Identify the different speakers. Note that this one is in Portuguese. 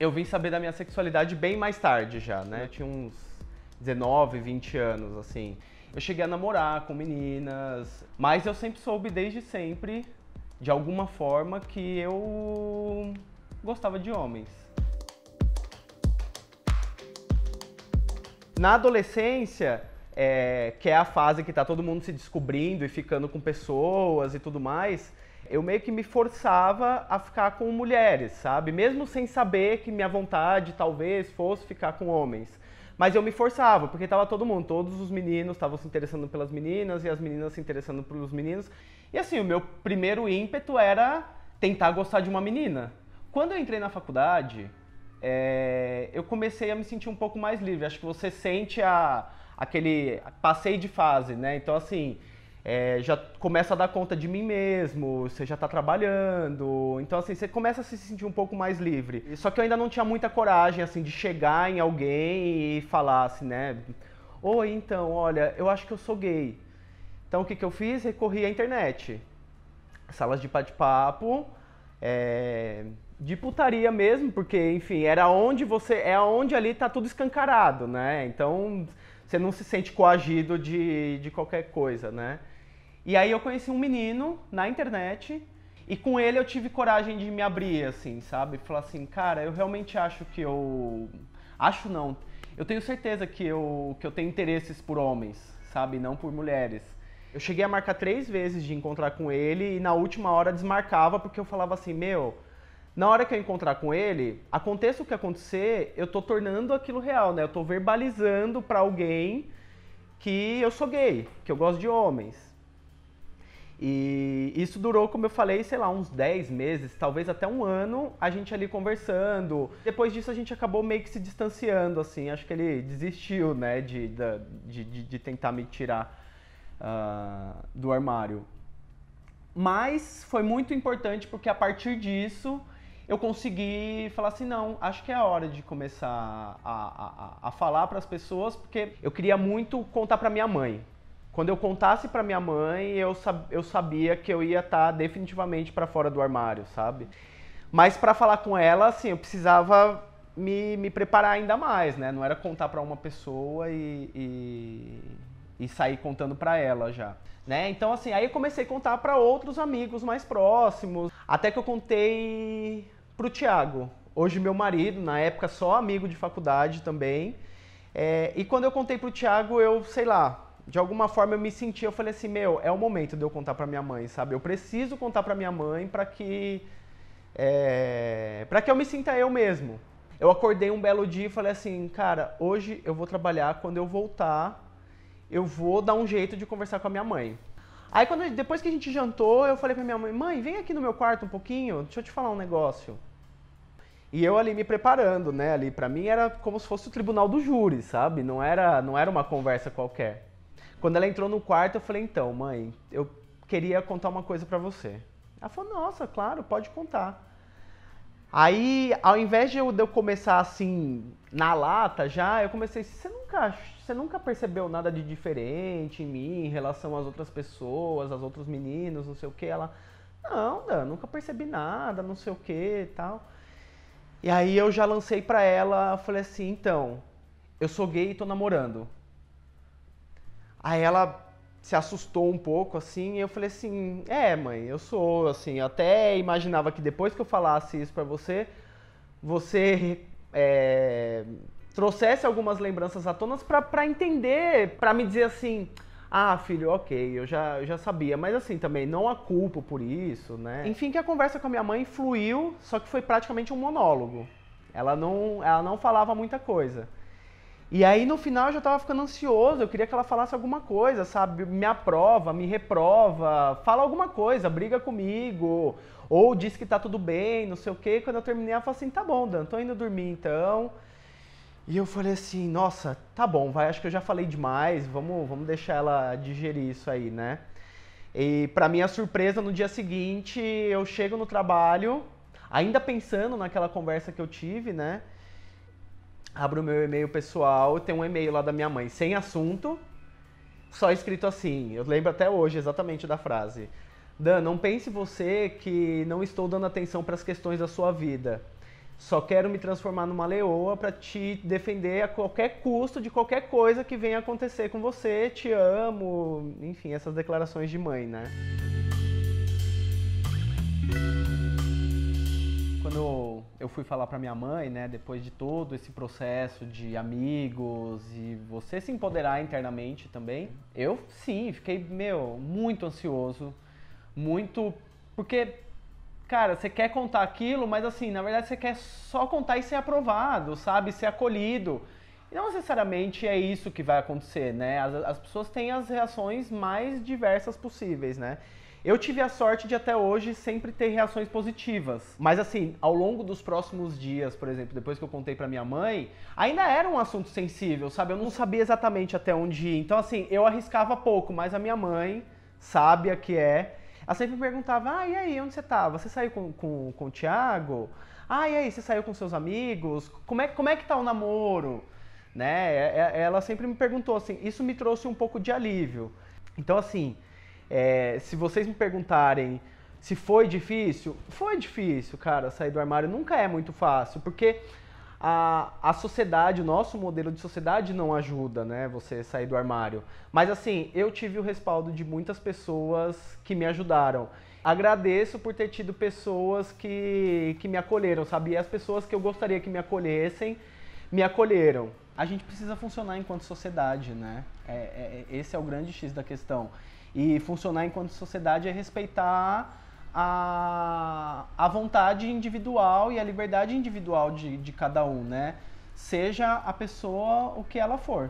Speaker 1: eu vim saber da minha sexualidade bem mais tarde já, né? Eu tinha uns 19, 20 anos, assim. Eu cheguei a namorar com meninas, mas eu sempre soube desde sempre, de alguma forma, que eu gostava de homens. Na adolescência, é, que é a fase que tá todo mundo se descobrindo e ficando com pessoas e tudo mais, eu meio que me forçava a ficar com mulheres, sabe? Mesmo sem saber que minha vontade talvez fosse ficar com homens. Mas eu me forçava, porque estava todo mundo, todos os meninos estavam se interessando pelas meninas e as meninas se interessando pelos meninos. E assim, o meu primeiro ímpeto era tentar gostar de uma menina. Quando eu entrei na faculdade, é, eu comecei a me sentir um pouco mais livre. Acho que você sente a, aquele passeio de fase, né? Então, assim, é, já começa a dar conta de mim mesmo, você já está trabalhando, então assim, você começa a se sentir um pouco mais livre. Só que eu ainda não tinha muita coragem, assim, de chegar em alguém e falar assim, né, oi, então, olha, eu acho que eu sou gay. Então o que, que eu fiz? Recorri à internet. Salas de bate-papo, é, de putaria mesmo, porque, enfim, era onde você, é onde ali tá tudo escancarado, né, então você não se sente coagido de, de qualquer coisa, né? E aí eu conheci um menino na internet e com ele eu tive coragem de me abrir, assim, sabe? Falar assim, cara, eu realmente acho que eu. Acho não. Eu tenho certeza que eu, que eu tenho interesses por homens, sabe? Não por mulheres. Eu cheguei a marcar três vezes de encontrar com ele e na última hora desmarcava porque eu falava assim, meu, na hora que eu encontrar com ele, aconteça o que acontecer, eu tô tornando aquilo real, né? Eu tô verbalizando para alguém que eu sou gay, que eu gosto de homens. E isso durou, como eu falei, sei lá, uns 10 meses, talvez até um ano, a gente ali conversando. Depois disso a gente acabou meio que se distanciando, assim, acho que ele desistiu, né, de, de, de, de tentar me tirar uh, do armário. Mas foi muito importante porque a partir disso eu consegui falar assim: não, acho que é a hora de começar a, a, a falar para as pessoas, porque eu queria muito contar para minha mãe. Quando eu contasse para minha mãe, eu, sab eu sabia que eu ia estar tá definitivamente para fora do armário, sabe? Mas para falar com ela, assim, eu precisava me, me preparar ainda mais, né? Não era contar para uma pessoa e, e, e sair contando para ela já. Né? Então, assim, aí eu comecei a contar para outros amigos mais próximos. Até que eu contei pro Tiago, hoje meu marido, na época só amigo de faculdade também. É, e quando eu contei pro Tiago, eu, sei lá, de alguma forma eu me senti, eu falei assim, meu, é o momento de eu contar para minha mãe, sabe? Eu preciso contar para minha mãe para que é, eh, para que eu me sinta eu mesmo. Eu acordei um belo dia e falei assim, cara, hoje eu vou trabalhar, quando eu voltar, eu vou dar um jeito de conversar com a minha mãe. Aí quando, depois que a gente jantou, eu falei pra minha mãe, mãe, vem aqui no meu quarto um pouquinho, deixa eu te falar um negócio. E eu ali me preparando, né? Ali para mim era como se fosse o tribunal do júri, sabe? Não era, não era uma conversa qualquer. Quando ela entrou no quarto, eu falei: então, mãe, eu queria contar uma coisa para você. Ela falou: nossa, claro, pode contar. Aí, ao invés de eu, começar assim, na lata já, eu comecei, você nunca, você nunca percebeu nada de diferente em mim, em relação às outras pessoas, aos outros meninos, não sei o que. Ela, não, Dan, nunca percebi nada, não sei o que e tal. E aí eu já lancei pra ela, falei assim, então, eu sou gay e tô namorando. Aí ela se assustou um pouco, assim, e eu falei assim, é, mãe, eu sou, assim, eu até imaginava que depois que eu falasse isso para você, você é, trouxesse algumas lembranças à tona para entender, para me dizer assim, ah, filho, ok, eu já, eu já sabia, mas assim, também não a culpo por isso, né? Enfim, que a conversa com a minha mãe fluiu, só que foi praticamente um monólogo. Ela não, ela não falava muita coisa. E aí no final eu já tava ficando ansioso, eu queria que ela falasse alguma coisa, sabe? Me aprova, me reprova, fala alguma coisa, briga comigo, ou diz que tá tudo bem, não sei o quê. Quando eu terminei, ela falou assim: tá bom, Dan, tô indo dormir então. E eu falei assim: nossa, tá bom, vai, acho que eu já falei demais, vamos, vamos deixar ela digerir isso aí, né? E para minha surpresa, no dia seguinte, eu chego no trabalho, ainda pensando naquela conversa que eu tive, né? abro meu e-mail pessoal, tem um e-mail lá da minha mãe sem assunto, só escrito assim. Eu lembro até hoje exatamente da frase. Dan, não pense você que não estou dando atenção para as questões da sua vida. Só quero me transformar numa leoa para te defender a qualquer custo de qualquer coisa que venha acontecer com você. Te amo. Enfim, essas declarações de mãe, né? Quando eu fui falar para minha mãe, né, depois de todo esse processo de amigos e você se empoderar internamente também, eu sim, fiquei, meu, muito ansioso, muito. Porque, cara, você quer contar aquilo, mas assim, na verdade você quer só contar e ser aprovado, sabe? Ser acolhido. E não necessariamente é isso que vai acontecer, né? As, as pessoas têm as reações mais diversas possíveis, né? Eu tive a sorte de até hoje sempre ter reações positivas. Mas assim, ao longo dos próximos dias, por exemplo, depois que eu contei para minha mãe, ainda era um assunto sensível, sabe? Eu não sabia exatamente até onde ir. Então assim, eu arriscava pouco, mas a minha mãe, sábia que é, ela sempre me perguntava: "Ah, e aí, onde você tava? Tá? Você saiu com, com, com o Thiago? Ah, e aí, você saiu com seus amigos? Como é, como é que tá o namoro?" né? É, é, ela sempre me perguntou assim, isso me trouxe um pouco de alívio. Então assim, é, se vocês me perguntarem se foi difícil, foi difícil, cara, sair do armário nunca é muito fácil, porque a, a sociedade, o nosso modelo de sociedade não ajuda, né? Você sair do armário. Mas assim, eu tive o respaldo de muitas pessoas que me ajudaram. Agradeço por ter tido pessoas que, que me acolheram, sabe? E as pessoas que eu gostaria que me acolhessem, me acolheram a gente precisa funcionar enquanto sociedade, né? É, é, esse é o grande X da questão. E funcionar enquanto sociedade é respeitar a, a vontade individual e a liberdade individual de, de cada um, né? Seja a pessoa o que ela for.